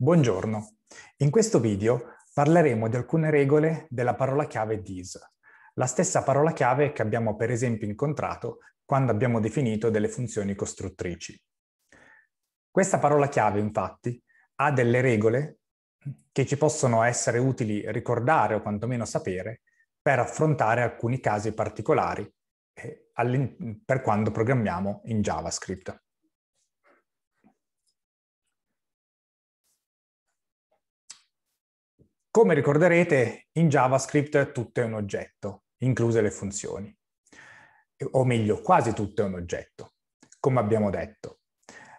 Buongiorno, in questo video parleremo di alcune regole della parola chiave dis, la stessa parola chiave che abbiamo per esempio incontrato quando abbiamo definito delle funzioni costruttrici. Questa parola chiave infatti ha delle regole che ci possono essere utili ricordare o quantomeno sapere per affrontare alcuni casi particolari eh, per quando programmiamo in JavaScript. Come ricorderete, in JavaScript tutto è un oggetto, incluse le funzioni. O meglio, quasi tutto è un oggetto, come abbiamo detto.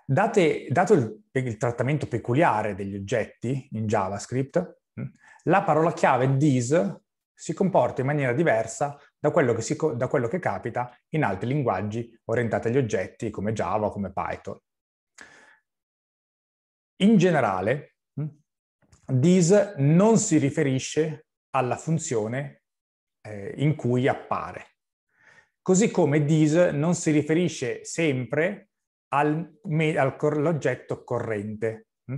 Date, dato il, il trattamento peculiare degli oggetti in JavaScript, mm, la parola chiave this si comporta in maniera diversa da quello, che, si, da quello che capita in altri linguaggi orientati agli oggetti come Java o come Python. In generale, this non si riferisce alla funzione eh, in cui appare. Così come this non si riferisce sempre al, all'oggetto corrente. Hm?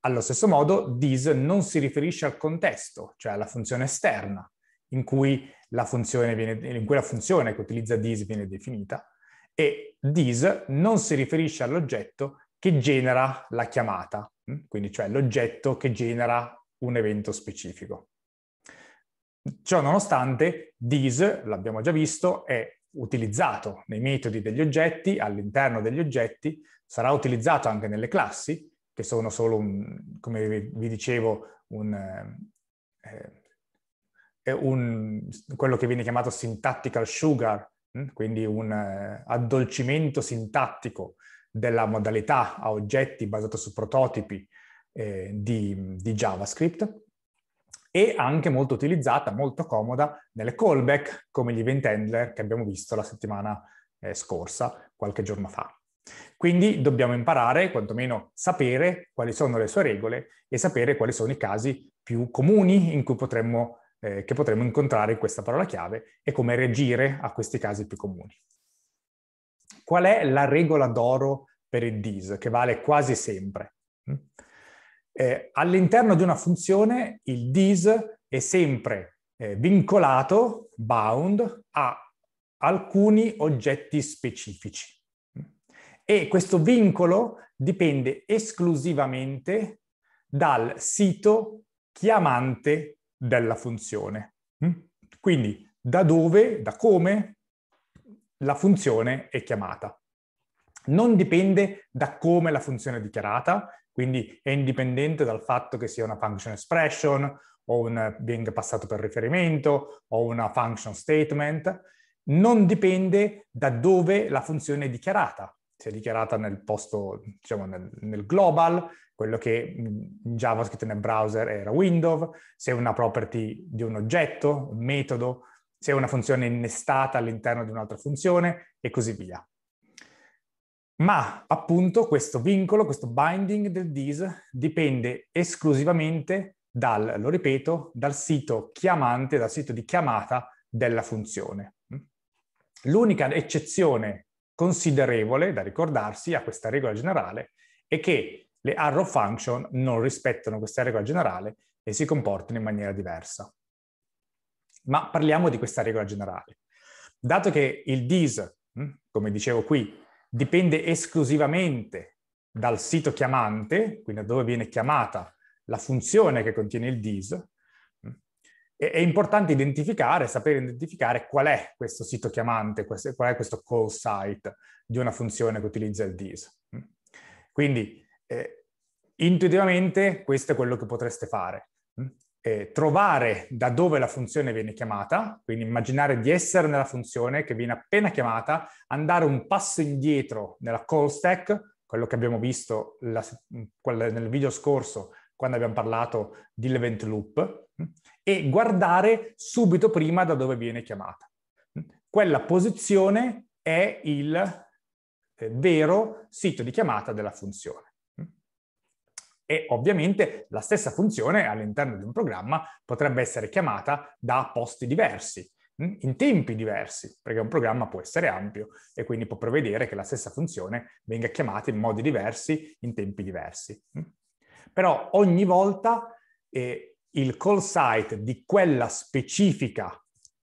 Allo stesso modo, this non si riferisce al contesto, cioè alla funzione esterna, in cui la funzione, viene, in cui la funzione che utilizza this viene definita, e this non si riferisce all'oggetto che genera la chiamata, Mm? quindi cioè l'oggetto che genera un evento specifico. Ciò nonostante, this, l'abbiamo già visto, è utilizzato nei metodi degli oggetti, all'interno degli oggetti, sarà utilizzato anche nelle classi, che sono solo, un, come vi dicevo, un, eh, un, quello che viene chiamato syntactical sugar, mm? quindi un eh, addolcimento sintattico della modalità a oggetti basata su prototipi eh, di, di, JavaScript e anche molto utilizzata, molto comoda nelle callback come gli event handler che abbiamo visto la settimana eh, scorsa, qualche giorno fa. Quindi dobbiamo imparare, quantomeno sapere quali sono le sue regole e sapere quali sono i casi più comuni in cui potremmo, eh, che potremmo incontrare questa parola chiave e come reagire a questi casi più comuni. Qual è la regola d'oro per il dis, che vale quasi sempre? Mm? Eh, all'interno di una funzione il dis è sempre eh, vincolato, bound, a alcuni oggetti specifici. Mm? E questo vincolo dipende esclusivamente dal sito chiamante della funzione. Mm? Quindi da dove, da come la funzione è chiamata. Non dipende da come la funzione è dichiarata, quindi è indipendente dal fatto che sia una function expression o un, being passato per riferimento o una function statement, non dipende da dove la funzione è dichiarata, se è dichiarata nel posto, diciamo, nel, nel, global, quello che in JavaScript nel browser era Windows, se è una property di un oggetto, un metodo, se una funzione è innestata all'interno di un'altra funzione e così via. Ma appunto questo vincolo, questo binding del dis dipende esclusivamente dal, lo ripeto, dal sito chiamante, dal sito di chiamata della funzione. L'unica eccezione considerevole da ricordarsi a questa regola generale è che le arrow function non rispettano questa regola generale e si comportano in maniera diversa. Ma parliamo di questa regola generale. Dato che il DIS, hm, come dicevo qui, dipende esclusivamente dal sito chiamante, quindi da dove viene chiamata la funzione che contiene il DIS, hm, è importante identificare, sapere identificare qual è questo sito chiamante, qual è questo call site di una funzione che utilizza il DIS. Hm. Quindi eh, intuitivamente questo è quello che potreste fare eh, trovare da dove la funzione viene chiamata, quindi immaginare di essere nella funzione che viene appena chiamata, andare un passo indietro nella call stack, quello che abbiamo visto la, nel video scorso quando abbiamo parlato dell'event loop, mm, e guardare subito prima da dove viene chiamata. Mm, quella posizione è il eh, vero sito di chiamata della funzione. E ovviamente la stessa funzione all'interno di un programma potrebbe essere chiamata da posti diversi mm, in tempi diversi, perché un programma può essere ampio e quindi può prevedere che la stessa funzione venga chiamata in modi diversi, in tempi diversi. Mm. Però ogni volta eh, il call site di quella specifica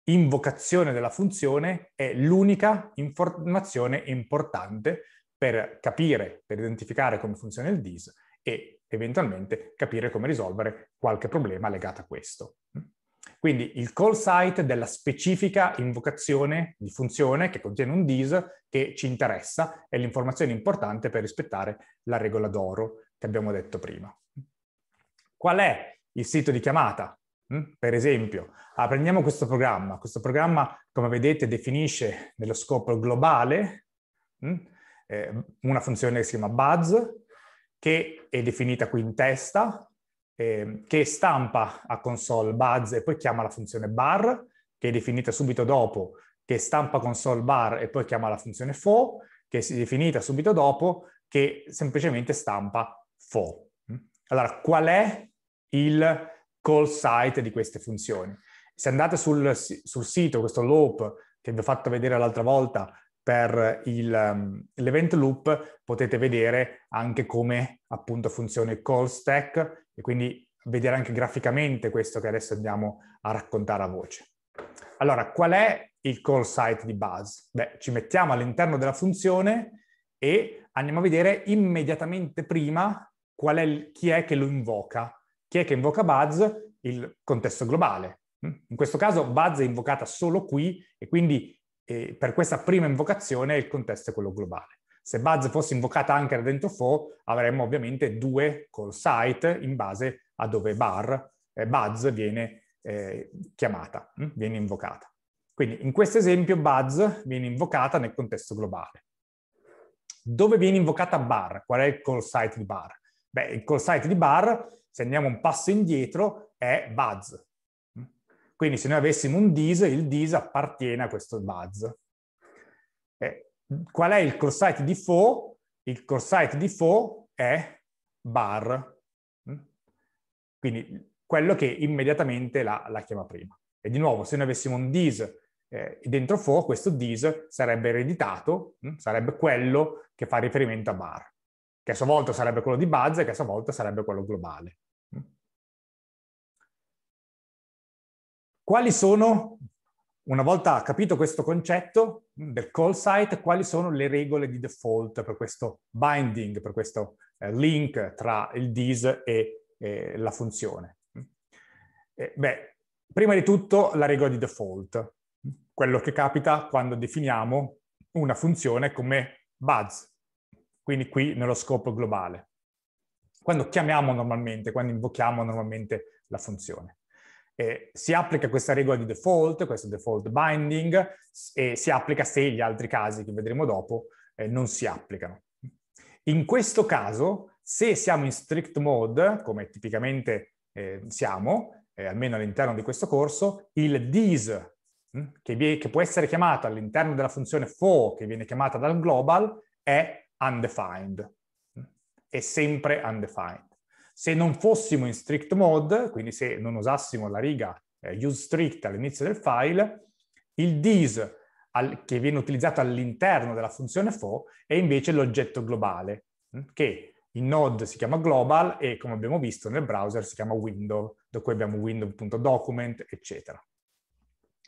invocazione della funzione è l'unica informazione importante per capire, per identificare come funziona il DIS e eventualmente capire come risolvere qualche problema legato a questo. Quindi il call site della specifica invocazione di funzione che contiene un DIS che ci interessa è l'informazione importante per rispettare la regola d'oro che abbiamo detto prima. Qual è il sito di chiamata? Per esempio, prendiamo questo programma. Questo programma, come vedete, definisce nello scopo globale eh, una funzione che si chiama buzz, che è definita qui in testa, eh, che stampa a console buzz e poi chiama la funzione bar, che è definita subito dopo, che stampa console bar e poi chiama la funzione fo, che è definita subito dopo, che semplicemente stampa fo. Mm? Allora, qual è il call site di queste funzioni? Se andate sul, sul sito, questo loop che vi ho fatto vedere l'altra volta, per il, um, l'event loop potete vedere anche come appunto funziona il call stack e quindi vedere anche graficamente questo che adesso andiamo a raccontare a voce. Allora, qual è il call site di Buzz? Beh, ci mettiamo all'interno della funzione e andiamo a vedere immediatamente prima qual è il, chi è che lo invoca. Chi è che invoca Buzz? Il contesto globale. In questo caso Buzz è invocata solo qui e quindi e per questa prima invocazione il contesto è quello globale. Se Buzz fosse invocata anche da dentro fo, avremmo ovviamente due call site in base a dove bar eh, Buzz viene eh, chiamata, mh? Hm, viene invocata. Quindi in questo esempio Buzz viene invocata nel contesto globale. Dove viene invocata bar? Qual è il call site di bar? Beh, il call site di bar, se andiamo un passo indietro, è Buzz, quindi se noi avessimo un dis, il dis appartiene a questo buzz. Eh, qual è il cross-site di fo? Il cross-site di fo è bar. Mm? Quindi quello che immediatamente la, la chiama prima. E di nuovo, se noi avessimo un dis eh, dentro fo, questo dis sarebbe ereditato, mh? Mm? sarebbe quello che fa riferimento a bar, che a sua volta sarebbe quello di buzz e che a sua volta sarebbe quello globale. Quali sono, una volta capito questo concetto del call site, quali sono le regole di default per questo binding, per questo eh, link tra il dis e eh, la funzione? Eh, beh, prima di tutto la regola di default, quello che capita quando definiamo una funzione come buzz, quindi qui nello scopo globale, quando chiamiamo normalmente, quando invochiamo normalmente la funzione. Eh, si applica questa regola di default, questo default binding, e si applica se gli altri casi che vedremo dopo eh, non si applicano. In questo caso, se siamo in strict mode, come tipicamente eh, siamo, eh, almeno all'interno di questo corso, il this, hm, che, che può essere chiamato all'interno della funzione for, che viene chiamata dal global, è undefined, hm, è sempre undefined. Se non fossimo in strict mode, quindi se non usassimo la riga eh, use strict all'inizio del file, il this al, che viene utilizzato all'interno della funzione fo è invece l'oggetto globale, mm, che in node si chiama global e come abbiamo visto nel browser si chiama window, da cui abbiamo window.document, eccetera.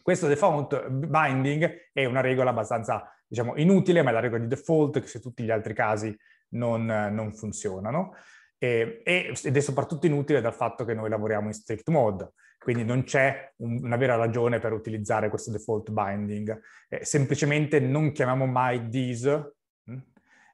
Questo default binding è una regola abbastanza diciamo, inutile, ma è la regola di default che su tutti gli altri casi non, non funzionano eh, ed è soprattutto inutile dal fatto che noi lavoriamo in strict mode, quindi non c'è un, una vera ragione per utilizzare questo default binding. Eh, semplicemente non chiamiamo mai these mm,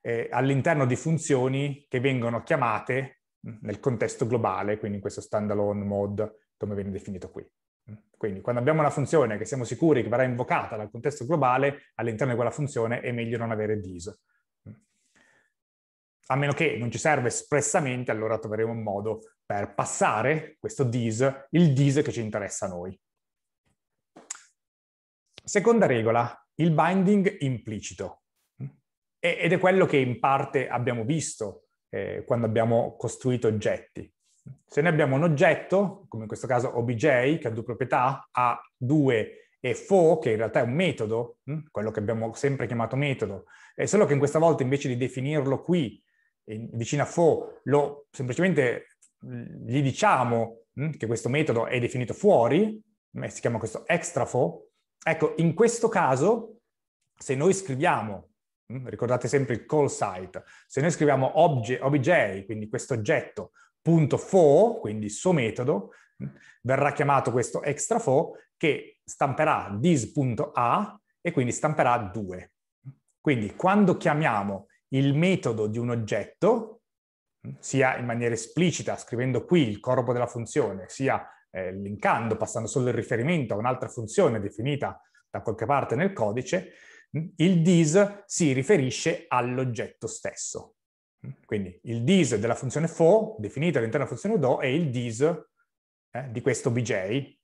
eh, all'interno di funzioni che vengono chiamate mm, nel contesto globale, quindi in questo standalone mode, come viene definito qui. Mm, quindi quando abbiamo una funzione che siamo sicuri che verrà invocata dal contesto globale, all'interno di quella funzione è meglio non avere these a meno che non ci serve espressamente, allora troveremo un modo per passare questo dis, il dis che ci interessa a noi. Seconda regola, il binding implicito. Ed è quello che in parte abbiamo visto eh, quando abbiamo costruito oggetti. Se noi abbiamo un oggetto, come in questo caso OBJ, che ha due proprietà, A2 e FO, che in realtà è un metodo, hm, quello che abbiamo sempre chiamato metodo, solo che in questa volta invece di definirlo qui vicino a Fo, lo, semplicemente gli diciamo mh, che questo metodo è definito fuori, si chiama questo extra Fo. Ecco, in questo caso, se noi scriviamo, mh, ricordate sempre il call site, se noi scriviamo obj, obj quindi questo oggetto, punto fo, quindi il suo metodo, mh, verrà chiamato questo extra fo che stamperà this.a e quindi stamperà 2. Quindi quando chiamiamo il metodo di un oggetto, sia in maniera esplicita, scrivendo qui il corpo della funzione, sia eh, linkando, passando solo il riferimento a un'altra funzione definita da qualche parte nel codice, il dis si riferisce all'oggetto stesso. Quindi il dis della funzione fo, definita all'interno della funzione do, è il dis eh, di questo bj,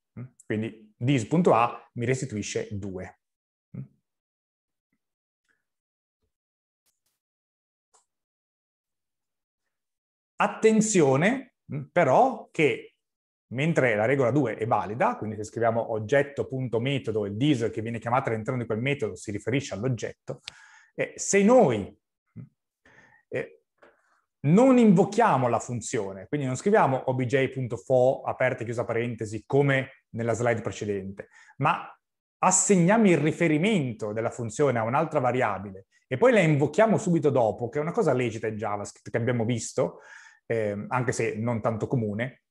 quindi dis.a mi restituisce 2. Attenzione però che mentre la regola 2 è valida, quindi se scriviamo oggetto.metodo il diesel che viene chiamato all'interno di quel metodo si riferisce all'oggetto, eh, se noi eh, non invochiamo la funzione, quindi non scriviamo obj.fo aperta e chiusa parentesi come nella slide precedente, ma assegniamo il riferimento della funzione a un'altra variabile e poi la invochiamo subito dopo, che è una cosa legita in JavaScript che abbiamo visto, eh, anche se non tanto comune.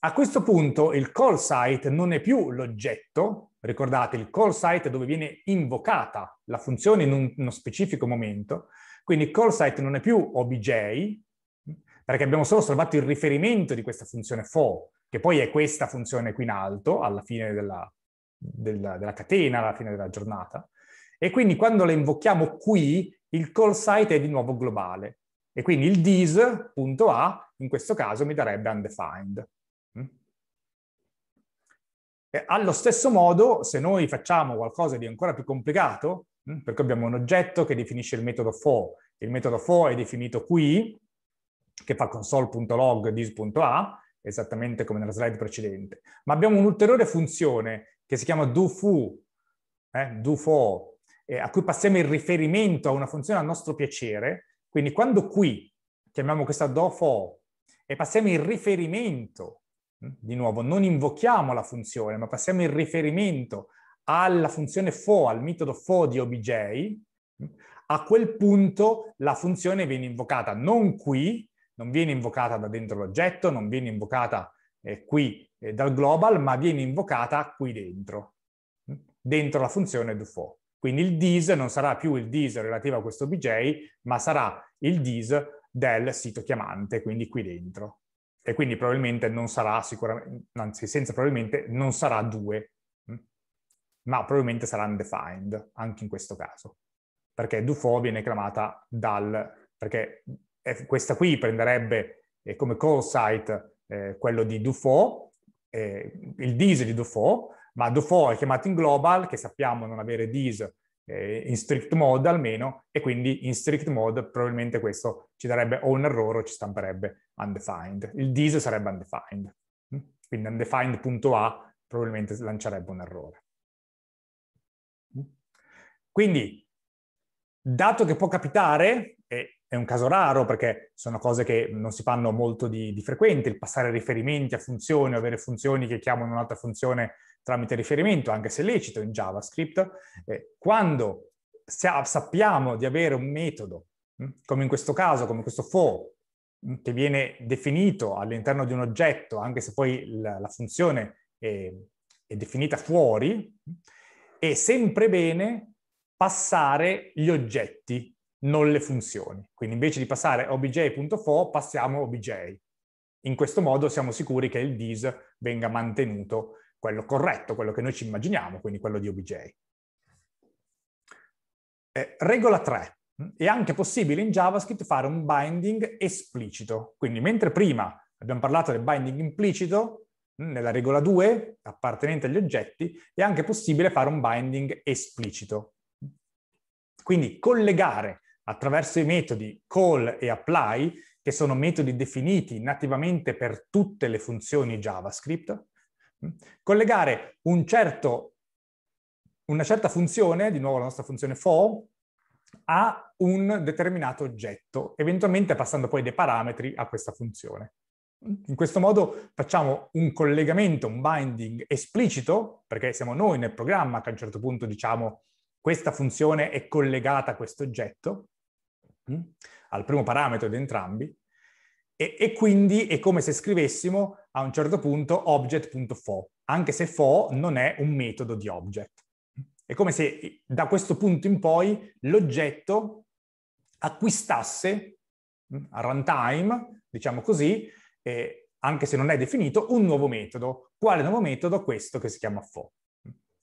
A questo punto il call site non è più l'oggetto, ricordate il call site dove viene invocata la funzione in un, uno specifico momento, quindi il call site non è più OBJ, perché abbiamo solo salvato il riferimento di questa funzione for, che poi è questa funzione qui in alto, alla fine della, della, della catena, alla fine della giornata, e quindi quando la invochiamo qui, il call site è di nuovo globale, e quindi il dis.a in questo caso mi darebbe undefined. Mm? E allo stesso modo, se noi facciamo qualcosa di ancora più complicato, mm, perché abbiamo un oggetto che definisce il metodo fo, il metodo fo è definito qui, che fa console.log dis.a, esattamente come nella slide precedente. Ma abbiamo un'ulteriore funzione che si chiama doFu, eh, doFo, eh, a cui passiamo il riferimento a una funzione a nostro piacere. Quindi quando qui chiamiamo questa doFo e passiamo il riferimento, mm, di nuovo, non invochiamo la funzione, ma passiamo il riferimento alla funzione fo, al metodo fo di obj, mm, a quel punto la funzione viene invocata non qui, non viene invocata da dentro l'oggetto, non viene invocata eh, qui eh, dal global, ma viene invocata qui dentro, mm, dentro la funzione do fo. Quindi il dis non sarà più il dis relativo a questo obj, ma sarà il dis del sito chiamante, quindi qui dentro. E quindi probabilmente non sarà sicuramente, anzi senza probabilmente, non sarà due, mm, ma probabilmente sarà undefined, anche in questo caso. Perché DUFO viene chiamata dal, perché eh, questa qui prenderebbe eh, come call site eh, quello di DUFO, eh, il dis di DUFO, ma DUFO è chiamato in global, che sappiamo non avere dis eh, in strict mode almeno, e quindi in strict mode probabilmente questo ci darebbe o un errore o ci stamperebbe undefined. Il this sarebbe undefined, mm? quindi undefined.a probabilmente lancerebbe un errore. Mm? Quindi, dato che può capitare, e è un caso raro perché sono cose che non si fanno molto di, di frequente, il passare riferimenti a funzioni, avere funzioni che chiamano un'altra funzione tramite riferimento, anche se lecito in JavaScript. Eh, quando sa- sappiamo di avere un metodo, hm, come in questo caso, come questo for, hm, che viene definito all'interno di un oggetto, anche se poi la, la funzione è, è definita fuori, hm, è sempre bene passare gli oggetti non le funzioni. Quindi invece di passare obj.fo passiamo obj. In questo modo siamo sicuri che il dis venga mantenuto quello corretto, quello che noi ci immaginiamo, quindi quello di obj. Eh, regola 3. È anche possibile in JavaScript fare un binding esplicito. Quindi mentre prima abbiamo parlato del binding implicito, mm, nella regola 2, appartenente agli oggetti, è anche possibile fare un binding esplicito. Quindi collegare attraverso i metodi call e apply, che sono metodi definiti nativamente per tutte le funzioni JavaScript, mm, collegare un certo, una certa funzione, di nuovo la nostra funzione for, a un determinato oggetto, eventualmente passando poi dei parametri a questa funzione. In questo modo facciamo un collegamento, un binding esplicito, perché siamo noi nel programma che a un certo punto diciamo questa funzione è collegata a questo oggetto, Mm? al primo parametro di entrambi, e, e, quindi è come se scrivessimo a un certo punto object.fo, anche se fo non è un metodo di object. È come se da questo punto in poi l'oggetto acquistasse mm, a runtime, diciamo così, eh, anche se non è definito, un nuovo metodo. Quale nuovo metodo? Questo che si chiama fo.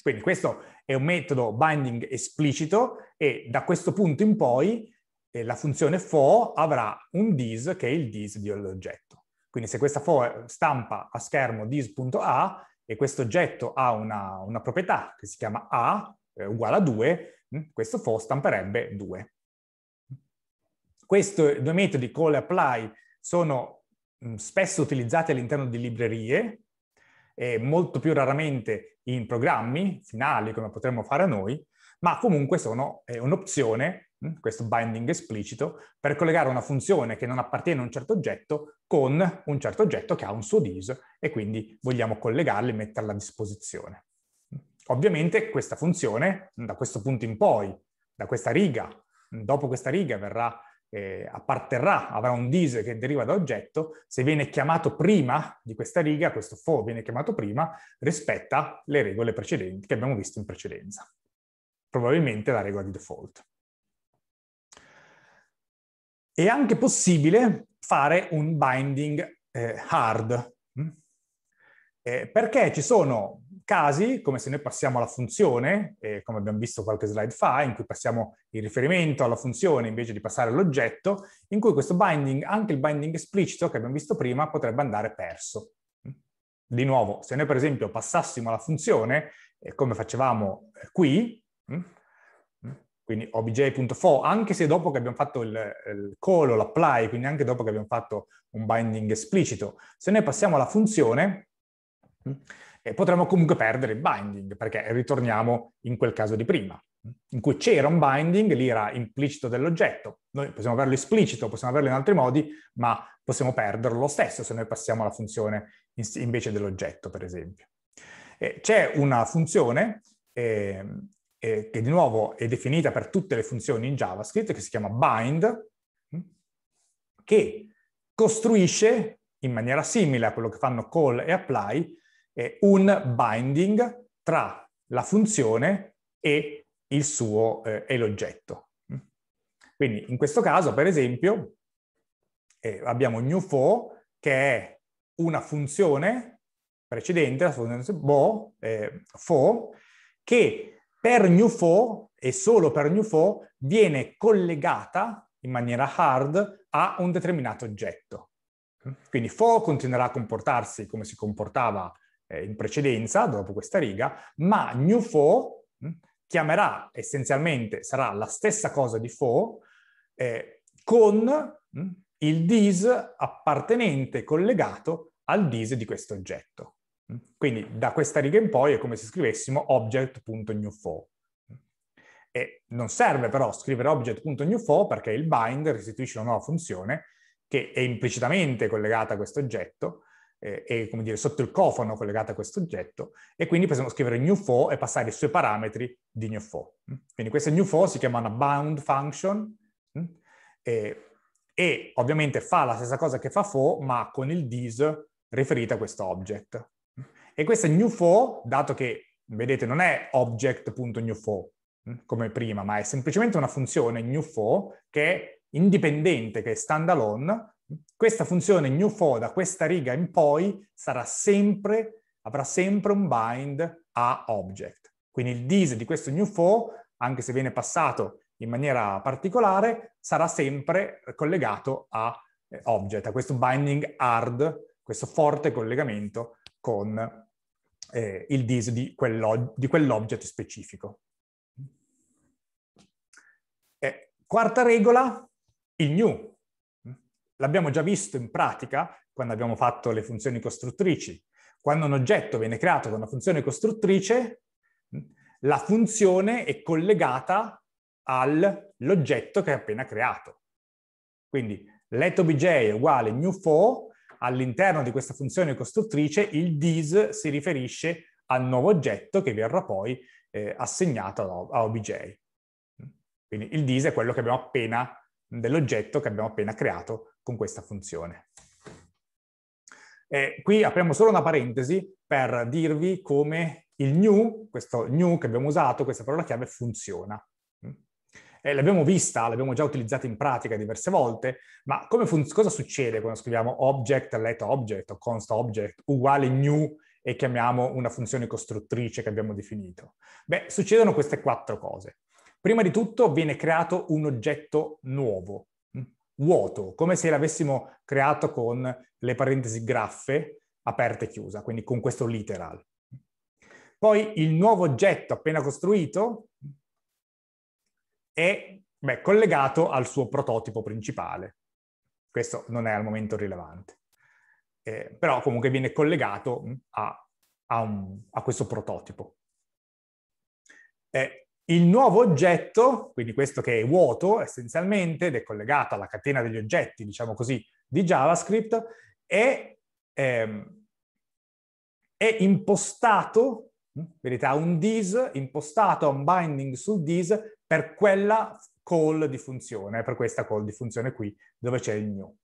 Quindi questo è un metodo binding esplicito e da questo punto in poi eh, la funzione for avrà un dis che è il dis dell'oggetto. Quindi se questa for stampa a schermo dis.a e questo oggetto ha una, una, proprietà che si chiama a eh, uguale a 2, mm, questo for stamperebbe 2. Questi due metodi, call e apply, sono mh, mm, spesso utilizzati all'interno di librerie, e molto più raramente in programmi finali come potremmo fare noi, ma comunque sono eh, un'opzione Mm, questo binding esplicito, per collegare una funzione che non appartiene a un certo oggetto con un certo oggetto che ha un suo DIS e quindi vogliamo collegarla e metterla a disposizione. Mm, ovviamente questa funzione, da questo punto in poi, da questa riga, mm, dopo questa riga verrà, eh, apparterrà, avrà un DIS che deriva da oggetto, se viene chiamato prima di questa riga, questo fo viene chiamato prima, rispetta le regole precedenti che abbiamo visto in precedenza. Probabilmente la regola di default. È anche possibile fare un binding eh, hard, mm? eh, perché ci sono casi, come se noi passiamo alla funzione, eh, come abbiamo visto qualche slide fa, in cui passiamo il riferimento alla funzione invece di passare all'oggetto, in cui questo binding, anche il binding esplicito che abbiamo visto prima, potrebbe andare perso. Mm? Di nuovo, se noi per esempio passassimo alla funzione, eh, come facevamo eh, qui, mm? quindi obj.fo, anche se dopo che abbiamo fatto il, il call o l'apply, quindi anche dopo che abbiamo fatto un binding esplicito, se noi passiamo alla funzione, mm, eh, potremmo comunque perdere il binding, perché ritorniamo in quel caso di prima, mm, in cui c'era un binding, lì era implicito dell'oggetto. Noi possiamo averlo esplicito, possiamo averlo in altri modi, ma possiamo perderlo lo stesso se noi passiamo alla funzione invece dell'oggetto, per esempio. Eh, C'è una funzione eh, eh, che di nuovo è definita per tutte le funzioni in JavaScript, che si chiama bind, mm, che costruisce in maniera simile a quello che fanno call e apply, eh, un binding tra la funzione e il suo eh, e l'oggetto. Mm. Quindi in questo caso, per esempio, eh, abbiamo newFo che è una funzione precedente, la funzione bo, eh, fo, che per NewFo e solo per NewFo viene collegata in maniera hard a un determinato oggetto. Quindi fo continuerà a comportarsi come si comportava eh, in precedenza, dopo questa riga, ma new for hm, chiamerà essenzialmente, sarà la stessa cosa di fo, eh, con hm, il dis appartenente collegato al dis di questo oggetto. Quindi da questa riga in poi è come se scrivessimo object.newFo. E non serve però scrivere object.newFo perché il bind restituisce una nuova funzione che è implicitamente collegata a questo oggetto, eh, è come dire sotto il cofano collegata a questo oggetto, e quindi possiamo scrivere newFo e passare i suoi parametri di newFo. Quindi questa newFo si chiama una bound function, mm, e, e ovviamente fa la stessa cosa che fa fo, ma con il dis riferito a questo object. E questa new for, dato che, vedete, non è object.newFor mm, come prima, ma è semplicemente una funzione new for che è indipendente, che è standalone, questa funzione new for da questa riga in poi sarà sempre, avrà sempre un bind a object. Quindi il dis di questo new for, anche se viene passato in maniera particolare, sarà sempre collegato a eh, object, a questo binding hard, questo forte collegamento con eh, il dis di, quell'og- di quell'object specifico. E, quarta regola, il new. L'abbiamo già visto in pratica quando abbiamo fatto le funzioni costruttrici. Quando un oggetto viene creato con una funzione costruttrice, la funzione è collegata all'oggetto che è appena creato. Quindi let obj uguale new for all'interno di questa funzione costruttrice il dis si riferisce al nuovo oggetto che verrà poi eh, assegnato a OBJ. Quindi il dis è quello che abbiamo appena, dell'oggetto che abbiamo appena creato con questa funzione. E qui apriamo solo una parentesi per dirvi come il new, questo new che abbiamo usato, questa parola chiave, funziona. Eh, l'abbiamo vista, l'abbiamo già utilizzata in pratica diverse volte, ma fun- cosa succede quando scriviamo object, let object o const object uguale new e chiamiamo una funzione costruttrice che abbiamo definito? Beh, succedono queste quattro cose. Prima di tutto viene creato un oggetto nuovo, mm, vuoto, come se l'avessimo creato con le parentesi graffe aperte e chiusa, quindi con questo literal. Poi il nuovo oggetto appena costruito è beh, collegato al suo prototipo principale. Questo non è al momento rilevante, eh, però comunque viene collegato mm, a, a, un, a questo prototipo. Eh, il nuovo oggetto, quindi questo che è vuoto essenzialmente ed è collegato alla catena degli oggetti, diciamo così, di JavaScript, è, ehm, è impostato, vedete, mm, ha un dis, impostato a un binding sul dis per quella call di funzione, per questa call di funzione qui, dove c'è il new.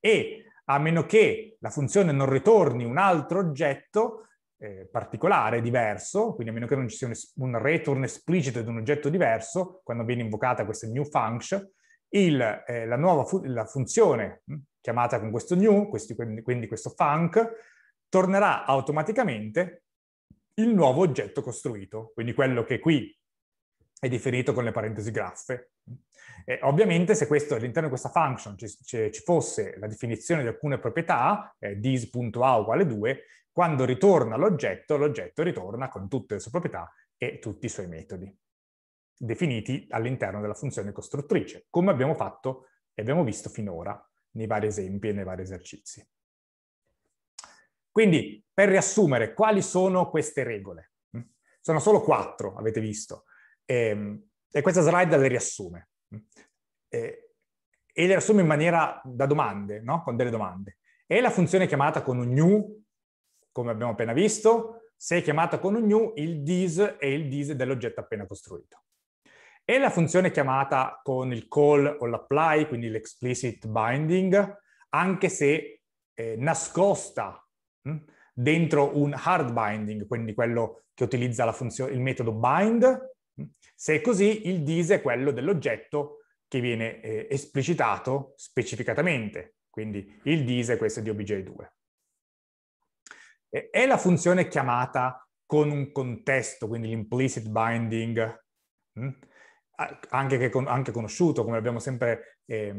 E a meno che la funzione non ritorni un altro oggetto eh, particolare, diverso, quindi a meno che non ci sia un, un return esplicito di un oggetto diverso, quando viene invocata questa new function, il, eh, la nuova fu la funzione mh, hm, chiamata con questo new, questi, quindi questo func, tornerà automaticamente il nuovo oggetto costruito, quindi quello che qui è definito con le parentesi graffe. E ovviamente se questo, all'interno di questa function ci, ci, ci, fosse la definizione di alcune proprietà, eh, dis.a uguale 2, quando ritorna l'oggetto, l'oggetto ritorna con tutte le sue proprietà e tutti i suoi metodi, definiti all'interno della funzione costruttrice, come abbiamo fatto e abbiamo visto finora nei vari esempi e nei vari esercizi. Quindi, per riassumere, quali sono queste regole? Sono solo quattro, avete visto. E, ehm, e questa slide le riassume. E, e, le riassume in maniera da domande, no? con delle domande. E la funzione chiamata con un new, come abbiamo appena visto, se è chiamata con un new, il dis è il dis dell'oggetto appena costruito. E la funzione chiamata con il call o l'apply, quindi l'explicit binding, anche se eh, nascosta mh, hm, dentro un hard binding, quindi quello che utilizza il metodo bind, se è così, il dis è quello dell'oggetto che viene eh, esplicitato specificatamente, quindi il dis è questo di obj2. è la funzione chiamata con un contesto, quindi l'implicit binding, hm? anche, che con, anche conosciuto, come abbiamo sempre eh,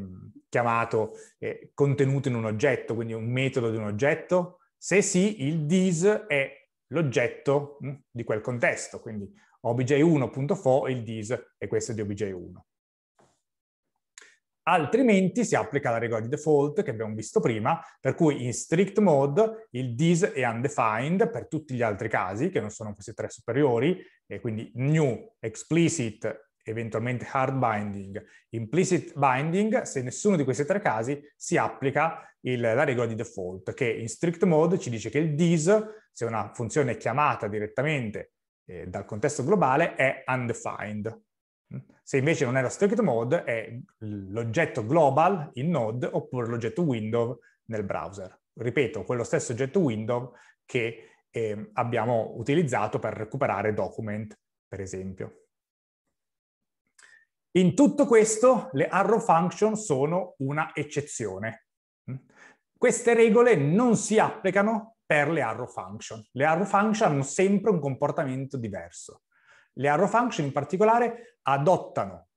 chiamato, eh, contenuto in un oggetto, quindi un metodo di un oggetto? Se sì, il dis è l'oggetto hm, di quel contesto, quindi obj1.fo e il dis, e questo è di obj1. Altrimenti si applica la regola di default che abbiamo visto prima, per cui in strict mode il dis è undefined per tutti gli altri casi, che non sono questi tre superiori, e quindi new, explicit eventualmente hard binding, implicit binding, se nessuno di questi tre casi si applica il, la regola di default, che in strict mode ci dice che il dis, se una funzione è chiamata direttamente eh, dal contesto globale è undefined. Mm? Se invece non è la strict mode, è l'oggetto global in node oppure l'oggetto window nel browser. Ripeto, quello stesso oggetto window che eh, abbiamo utilizzato per recuperare document, per esempio. In tutto questo, le arrow function sono una eccezione. Mm? Queste regole non si applicano per le arrow function. Le arrow function hanno sempre un comportamento diverso. Le arrow function in particolare adottano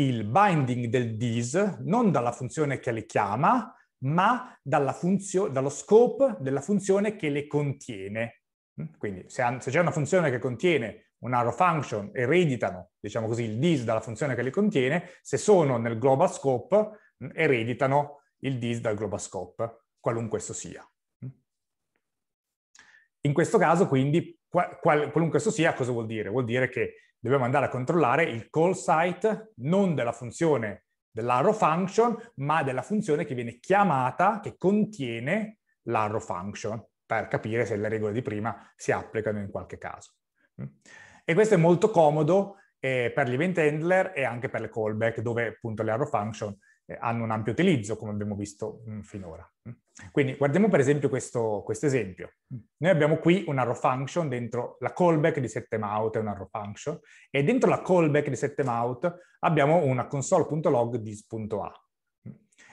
il binding del this non dalla funzione che le chiama, ma dallo scope della funzione che le contiene. Mm? Quindi se, se c'è una funzione che contiene un arrow function ereditano, diciamo così, il dis dalla funzione che le contiene, se sono nel global scope mm, ereditano il dis dal global scope, qualunque esso sia. In questo caso, quindi, qual, qual, qualunque esso sia, cosa vuol dire? Vuol dire che dobbiamo andare a controllare il call site non della funzione dell'arrow function, ma della funzione che viene chiamata, che contiene l'arrow function, per capire se le regole di prima si applicano in qualche caso. Mm. E questo è molto comodo eh, per gli event handler e anche per le callback, dove appunto le arrow function eh, hanno un ampio utilizzo, come abbiamo visto mh, mm, finora. Mm. Quindi guardiamo per esempio questo, questo, esempio. Mm. Noi abbiamo qui un arrow function dentro la callback di setMout è un arrow function e dentro la callback di setMout abbiamo una console.log dis.a.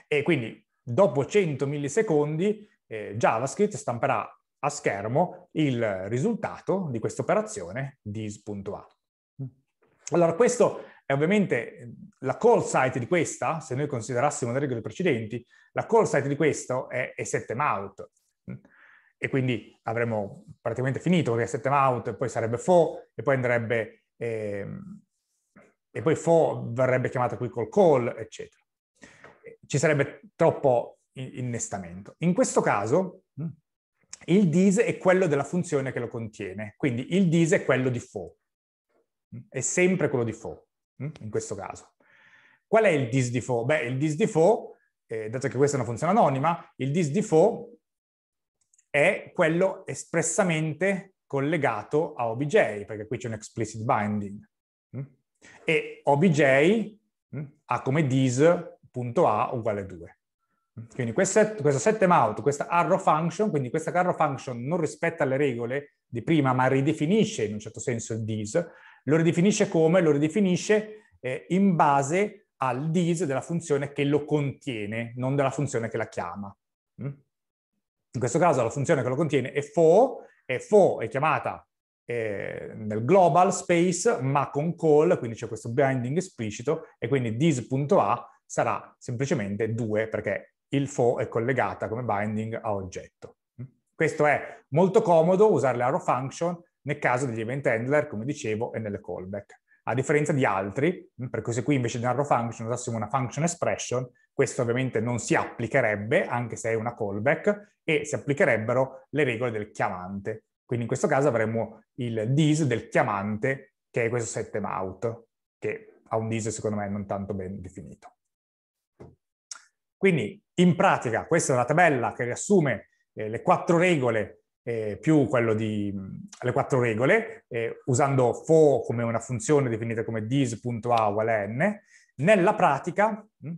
E quindi dopo 100 millisecondi eh, JavaScript stamperà a schermo il risultato di questa operazione dis.a. Allora questo è ovviamente la call site di questa, se noi considerassimo le regole precedenti, la call site di questo è, è setMount. E quindi avremmo praticamente finito, perché setMount poi sarebbe fo, e poi andrebbe... Eh, e poi fo verrebbe chiamata qui col call, eccetera. Ci sarebbe troppo innestamento. In questo caso il dis è quello della funzione che lo contiene, quindi il dis è quello di fo, è sempre quello di fo in questo caso. Qual è il disdefault? Beh, il disdefault, eh, dato che questa è una funzione anonima, il disdefault è quello espressamente collegato a OBJ, perché qui c'è un explicit binding. Mm? E OBJ mm, ha come dis.a uguale 2. Mm? Quindi questa, questa setMount, questa arrow function, quindi questa arrow function non rispetta le regole di prima, ma ridefinisce in un certo senso il dis, lo ridefinisce come? Lo ridefinisce eh, in base al dis della funzione che lo contiene, non della funzione che la chiama. Mm? In questo caso la funzione che lo contiene è fo, e fo è chiamata eh, nel global space ma con call, quindi c'è questo binding esplicito, e quindi dis.a sarà semplicemente 2 perché il fo è collegata come binding a oggetto. Mm? Questo è molto comodo usare le l'arrow function nel caso degli event handler, come dicevo, e nelle callback a differenza di altri, mm, perché se qui invece di un arrow function usassimo una function expression, questo ovviamente non si applicherebbe, anche se è una callback, e si applicherebbero le regole del chiamante. Quindi in questo caso avremmo il dis del chiamante, che è questo set out, che ha un dis secondo me non tanto ben definito. Quindi in pratica questa è una tabella che riassume eh, le quattro regole eh, più quello delle quattro regole, eh, usando for come una funzione definita come dis.a uguale n. Nella pratica, mh,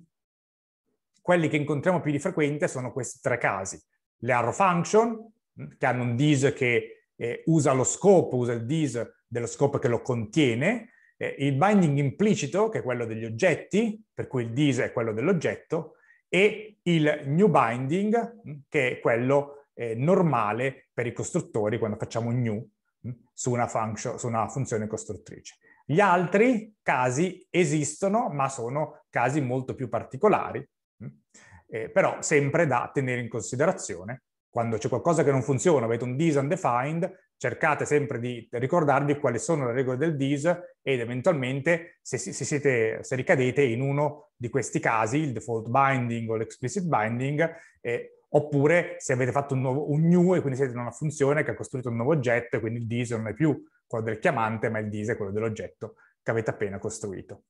quelli che incontriamo più di frequente sono questi tre casi. Le arrow function, mh, che hanno un dis che eh, usa lo scope, usa il dis dello scope che lo contiene, eh, il binding implicito, che è quello degli oggetti, per cui il dis è quello dell'oggetto, e il new binding, che è quello eh, normale per i costruttori quando facciamo new mm, su una, function, su una funzione costruttrice. Gli altri casi esistono, ma sono casi molto più particolari, mm, eh, però sempre da tenere in considerazione. Quando c'è qualcosa che non funziona, avete un dis undefined, cercate sempre di ricordarvi quali sono le regole del dis ed eventualmente se, se, siete, se ricadete in uno di questi casi, il default binding o l'explicit binding, eh, Oppure se avete fatto un, nuovo, un new e quindi siete in una funzione che ha costruito un nuovo oggetto e quindi il dis non è più quello del chiamante, ma il dis è quello dell'oggetto che avete appena costruito.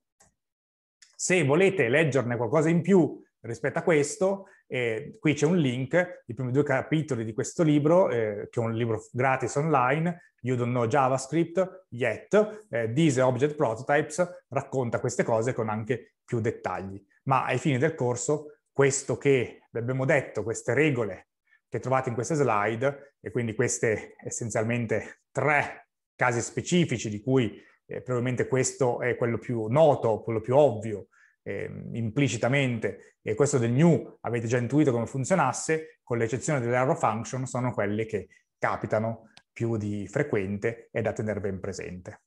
Se volete leggerne qualcosa in più rispetto a questo, eh, qui c'è un link, i primi due capitoli di questo libro, eh, che è un libro gratis online, You Don't Know JavaScript Yet, eh, These Object Prototypes, racconta queste cose con anche più dettagli. Ma ai fini del corso questo che vi abbiamo detto, queste regole che trovate in queste slide e quindi queste essenzialmente tre casi specifici di cui eh, probabilmente questo è quello più noto, quello più ovvio, eh, implicitamente, e questo del new avete già intuito come funzionasse, con l'eccezione delle dell'arrow function sono quelle che capitano più di frequente e da tenere ben presente.